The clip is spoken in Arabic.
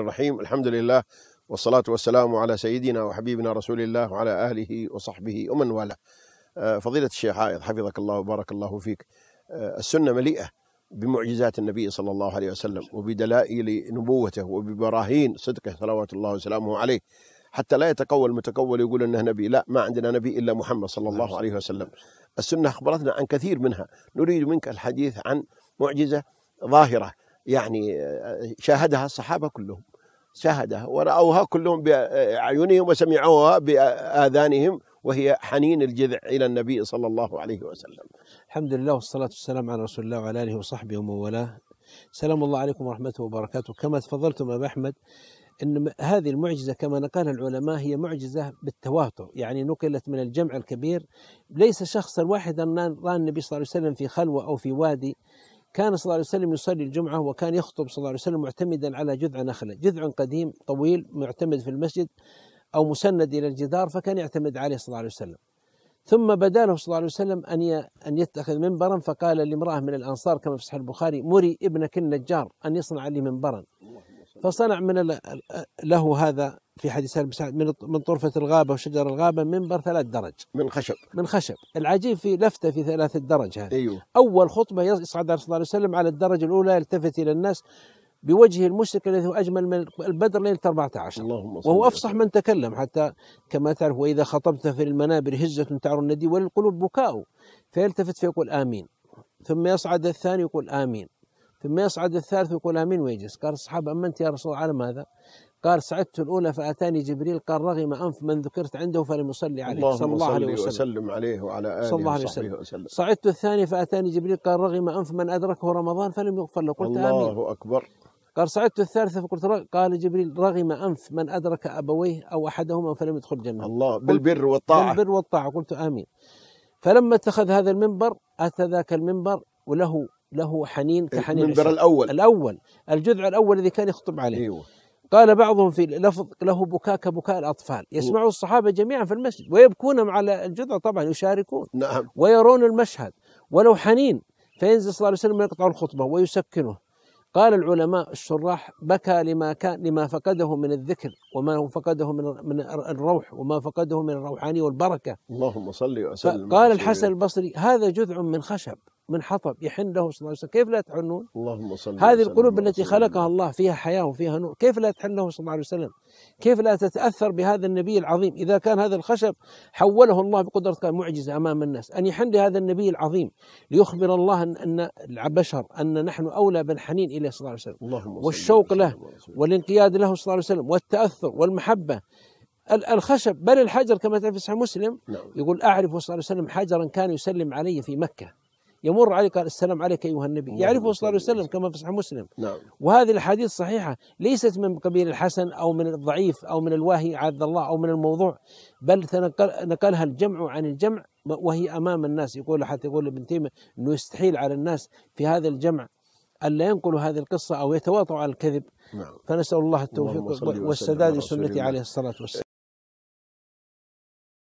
الرحيم الحمد لله والصلاة والسلام على سيدنا وحبيبنا رسول الله وعلى آله وصحبه ومن والاه آه، فضيلة الشيخ حائض حفظك الله وبارك الله فيك آه، السنة مليئة بمعجزات النبي صلى الله عليه وسلم وبدلائل نبوته وببراهين صدقه صلوات الله وسلامه عليه حتى لا يتقول متقول يقول انه نبي لا ما عندنا نبي الا محمد صلى الله عليه وسلم السنه اخبرتنا عن كثير منها نريد منك الحديث عن معجزه ظاهره يعني آه، شاهدها الصحابه كلهم شهدها ورأوها كلهم بأعينهم وسمعوها بآذانهم وهي حنين الجذع إلى النبي صلى الله عليه وسلم الحمد لله والصلاة والسلام على رسول الله وعلى آله وصحبه ومن والاه سلام الله عليكم ورحمته وبركاته كما تفضلتم أبا أحمد أن هذه المعجزة كما نقل العلماء هي معجزة بالتواتر يعني نقلت من الجمع الكبير ليس شخصا واحدا رأى النبي صلى الله عليه وسلم في خلوة أو في وادي كان صلى الله عليه وسلم يصلي الجمعة وكان يخطب صلى الله عليه وسلم معتمدا على جذع نخلة جذع قديم طويل معتمد في المسجد أو مسند إلى الجدار فكان يعتمد عليه صلى الله عليه وسلم ثم بدا له صلى الله عليه وسلم أن أن يتخذ منبرا فقال لامرأة من الأنصار كما في صحيح البخاري مري ابنك النجار أن يصنع لي منبرا فصنع من له هذا في حديث المساعد من من طرفة الغابة وشجر الغابة منبر ثلاث درج من خشب من خشب العجيب في لفتة في ثلاث درج هذه أيوه. أول خطبة يصعد صلى الله عليه وسلم على الدرجة الأولى يلتفت إلى الناس بوجهه المشرق الذي هو أجمل من البدر ليلة 14 اللهم وهو أفصح من تكلم حتى كما تعرف وإذا خطبت في المنابر هزة تعر الندي وللقلوب بكاء فيلتفت فيقول آمين ثم يصعد الثاني يقول آمين ثم يصعد الثالث ويقول آمين ويجلس قال الصحابة أمنت يا رسول الله على ماذا قال سعدت الأولى فأتاني جبريل قال رغم أنف من ذكرت عنده فلم يصلي عليه صلى الله عليه وسلم وسلم عليه وعلى آله صلى الله عليه وسلم, وسلم صعدت الثاني فأتاني جبريل قال رغم أنف من أدركه رمضان فلم يغفر له قلت الله آمين الله أكبر قال صعدت الثالثة فقلت رغ... قال جبريل رغم أنف من أدرك أبويه أو أحدهما فلم يدخل الجنة الله بالبر والطاعة بالبر والطاعة قلت آمين فلما اتخذ هذا المنبر أتى ذاك المنبر وله له حنين كحنين المنبر الأول الأول الجذع الأول الذي كان يخطب عليه أيوه قال بعضهم في لفظ له بكاء كبكاء الأطفال يسمعه الصحابة جميعا في المسجد ويبكون على الجذع طبعا يشاركون نعم ويرون المشهد ولو حنين فينزل صلى الله عليه وسلم ويقطع الخطبة ويسكنه قال العلماء الشراح بكى لما كان لما فقده من الذكر وما فقده من من الروح وما فقده من الروحانيه والبركه اللهم صل وسلم قال الحسن البصري هذا جذع من خشب من حطب يحن له صلى الله عليه وسلم كيف لا تحنون اللهم صل هذه القلوب التي خلقها الله فيها حياة وفيها نور كيف لا تحن له صلى الله عليه وسلم كيف لا تتأثر بهذا النبي العظيم إذا كان هذا الخشب حوله الله بقدرة كان معجزة أمام الناس أن يحن لهذا النبي العظيم ليخبر الله أن البشر أن نحن أولى بالحنين إليه صلى الله عليه وسلم اللهم والشوق له والانقياد له صلى الله عليه وسلم والتأثر والمحبة الخشب بل الحجر كما تعرف في صحيح مسلم نعم. يقول أعرف صلى الله عليه وسلم حجرا كان يسلم علي في مكة يمر عليك قال السلام عليك ايها النبي يعرفه صلى الله عليه وسلم كما في صحيح مسلم نعم. وهذه الاحاديث صحيحه ليست من قبيل الحسن او من الضعيف او من الواهي عاد الله او من الموضوع بل نقلها الجمع عن الجمع وهي امام الناس يقول حتى يقول ابن تيميه انه يستحيل على الناس في هذا الجمع ألا ينقلوا هذه القصة أو يتواطؤوا على الكذب نعم. فنسأل الله التوفيق والسداد لسنته عليه الصلاة والسلام